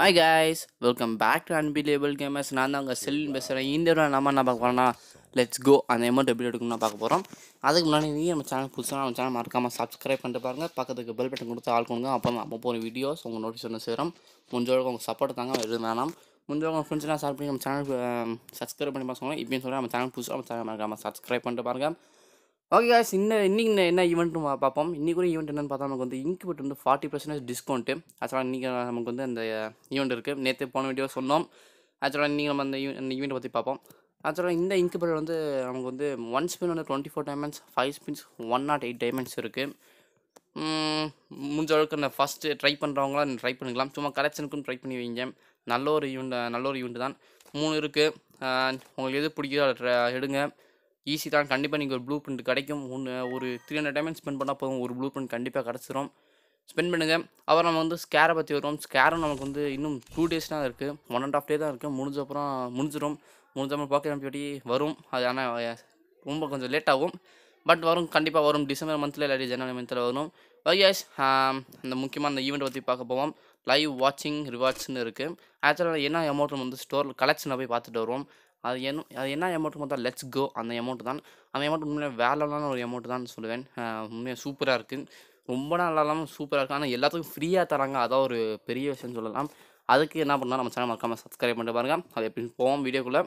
hi guys welcome back to unplayable gamers நான் தான் உங்கள் செல்வின் பேசுகிறேன் இந்த நம்ம என்ன பார்க்க போகிறோம்னா லெட்ஸ் கோ அந்த அமௌண்ட் எப்படி எடுக்கணும்னு பார்க்க போகிறோம் அதுக்கு முன்னாடி நீ நம்ம சேனல் புதுசாக நம்ம சேனல் மறக்காமல் சப்ஸ்கிரைப் பண்ணிட்டு பாருங்கள் பக்கத்துக்கு பெல் பட்டன் கொடுத்து ஆள் கொடுங்க அப்போ தான் அப்போ போகிற வீடியோஸ் உங்கள் நோட்டீஸ் ஒன்று சேரும் முடிஞ்சவங்க உங்கள் சப்போர்ட் தாங்க எதுவும் வேணாம் முடிஞ்சவங்க உங்கள் ஃப்ரெண்ட்ஸ்லாம் சார் பண்ணி நம்ம சேனல் சப்ஸ்கிரைப் பண்ணி பார்க்க இப்போயும் சொல்கிறேன் நம்ம சேனல் புதுசாக நம்ம சேனல் மறக்காமல் சப்ஸ்கிரைப் பண்ணிட்டு பாருங்கள் ஓகே காய்ஸ் இன்னும் இன்றைக்கி என்ன ஈவெண்ட் பார்ப்போம் இன்றைக்கி ஒரு ஈவெண்ட் என்னென்னு பார்த்தா நமக்கு வந்து இங்க்பட் வந்து ஃபார்ட்டி பர்சன்டேஜ் டிஸ்கவுண்ட்டு ஆக்சுவலாக இன்றைக்கி நமக்கு வந்து அந்த ஈவெண்ட் இருக்குது நேற்று போன வீடியோ சொன்னோம் ஆக்சுவலாக இன்றைக்கி நம்ம அந்த அந்த ஈவெண்ட் பற்றி பார்ப்போம் ஆக்சுவலாக இந்த இங்க்பட் வந்து நமக்கு வந்து ஒன் ஸ்பின் வந்து twenty four diamonds five spins one not eight diamonds இருக்குது முடிஞ்ச அளவுக்கு அந்த ஃபஸ்ட்டு ட்ரை பண்ணுறவங்களாம் ட்ரை பண்ணிக்கலாம் சும்மா கலெக்ஷனுக்கும் ட்ரை பண்ணி வைங்க நல்ல ஒரு ஈவெண்ட் நல்ல ஒரு ஈவெண்ட்டு தான் மூணு இருக்குது உங்களுக்கு எது பிடிக்குதோ அதை எடுங்க ஈஸி தான் கண்டிப்பாக நீங்கள் ஒரு ப்ளூ பிரிண்ட் கிடைக்கும் ஒன்று ஒரு த்ரீ ஹண்ட்ரட் டைமண்ட் ஸ்பெண்ட் பண்ணால் போதும் ஒரு ப்ளூ பிரிண்ட் கண்டிப்பாக கிடச்சிரும் ஸ்பெண்ட் பண்ணுங்கள் அப்புறம் நம்ம வந்து ஸ்கேரை பற்றி வருவோம் ஸ்கேரும் நமக்கு வந்து இன்னும் டூ டேஸ் தான் இருக்குது ஒன் அண்ட் ஆஃப் டே தான் இருக்குது முடிஞ்ச அப்புறம் முடிஞ்சிடும் அப்புறம் பாக்கெட் படி வரும் அது ஆனால் ரொம்ப கொஞ்சம் லேட் ஆகும் பட் வரும் கண்டிப்பாக வரும் டிசம்பர் மந்தில் இல்லாட்டி ஜனவரி மந்தில் வரும் வைஸ் அந்த முக்கியமாக அந்த ஈவெண்ட் பற்றி பார்க்க போவோம் லைவ் வாட்சிங் ரிவார்ட்ஸ்னு இருக்குது ஆக்சுவலாக என்ன அமௌண்ட் வந்து ஸ்டோரில் கலெக்ஷனை போய் பார்த்துட்டு வருவோம் அது என்ன அது என்ன அமௌண்ட் பார்த்தா லெட்ஸ் கோ அந்த அமௌண்ட் தான் அந்த அமௌண்ட் உண்மையாக வேலைலான ஒரு அமௌண்ட் தான் சொல்லுவேன் உண்மையாக சூப்பராக இருக்குது ரொம்ப நல்லா இல்லாமல் சூப்பராக இருக்குது ஆனால் எல்லாத்துக்கும் ஃப்ரீயாக தராங்க அதான் ஒரு பெரிய விஷயம் சொல்லலாம் அதுக்கு என்ன பண்ணால் நம்ம சேனல் மறக்காமல் சப்ஸ்கிரைப் பண்ணிட்டு பாருங்கள் அது எப்படின்னு போவோம் வீடியோக்குள்ளே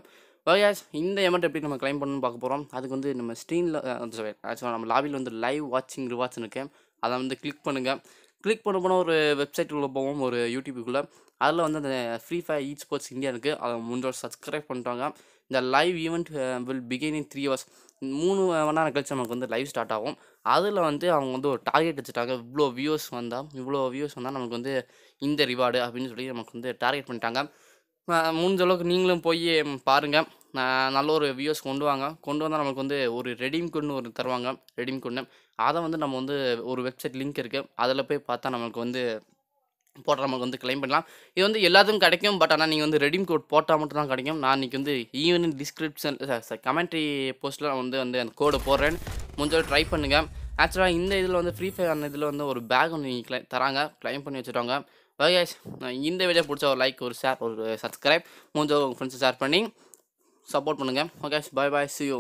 வகையாஸ் இந்த அமௌண்ட் எப்படி நம்ம கிளைம் பண்ணணும்னு பார்க்க போகிறோம் அதுக்கு வந்து நம்ம ஸ்க்ரீனில் ஆக்சுவலாக நம்ம லாபியில் வந்து லைவ் வாட்சிங் ரிவார்ட்ஸ் இருக்குது அதை வந்து கிளிக் பண்ணுங்கள் கிளிக் பண்ண போனால் ஒரு வெப்சைட் உள்ள போவோம் ஒரு யூடியூபுக்குள்ளே அதில் வந்து அந்த free fire E sports India இருக்குது அதை முடிஞ்சோட சப்ஸ்கிரைப் பண்ணிட்டாங்க இந்த live event will begin in three hours மூணு மணி நேரம் கழிச்சு நமக்கு வந்து லைவ் ஸ்டார்ட் ஆகும் அதில் வந்து அவங்க வந்து ஒரு டார்கெட் வச்சுட்டாங்க இவ்வளோ வியூஸ் வந்தால் இவ்வளோ வியூஸ் வந்தால் நமக்கு வந்து இந்த ரிவார்டு அப்படின்னு சொல்லி நமக்கு வந்து டார்கெட் பண்ணிட்டாங்க முடிஞ்ச அளவுக்கு நீங்களும் போய் பாருங்கள் நல்ல ஒரு வியூஸ் கொண்டு வாங்க கொண்டு வந்தால் நமக்கு வந்து ஒரு ரெடீம் குன்னு ஒரு தருவாங்க ரெடீம் குன்னு அதை வந்து நம்ம வந்து ஒரு வெப்சைட் லிங்க் இருக்குது அதில் போய் பார்த்தா நம்மளுக்கு வந்து போட்டால் நமக்கு வந்து கிளைம் பண்ணலாம் இது வந்து எல்லாத்துக்கும் கிடைக்கும் பட் ஆனால் நீங்கள் வந்து ரெடீம் கோட் போட்டால் மட்டும் தான் கிடைக்கும் நான் இன்றைக்கி வந்து ஈவினிங் டிஸ்கிரிப்ஷன் கமெண்ட்ரி போஸ்ட்டில் வந்து வந்து அந்த கோடை போடுறேன் முடிஞ்ச ட்ரை பண்ணுங்கள் ஆக்சுவலாக இந்த இதில் வந்து ஃப்ரீ ஃபயர் அந்த இதில் வந்து ஒரு பேக் ஒன்று கிளை தராங்க கிளைம் பண்ணி வச்சுருவாங்க ஓகே இந்த வீடியோ பிடிச்ச ஒரு லைக் ஒரு ஷேர் ஒரு சப்ஸ்கிரைப் முடிஞ்ச உங்கள் ஃப்ரெண்ட்ஸை ஷேர் பண்ணி சப்போர்ட் பண்ணுங்கள் okay bye bye see you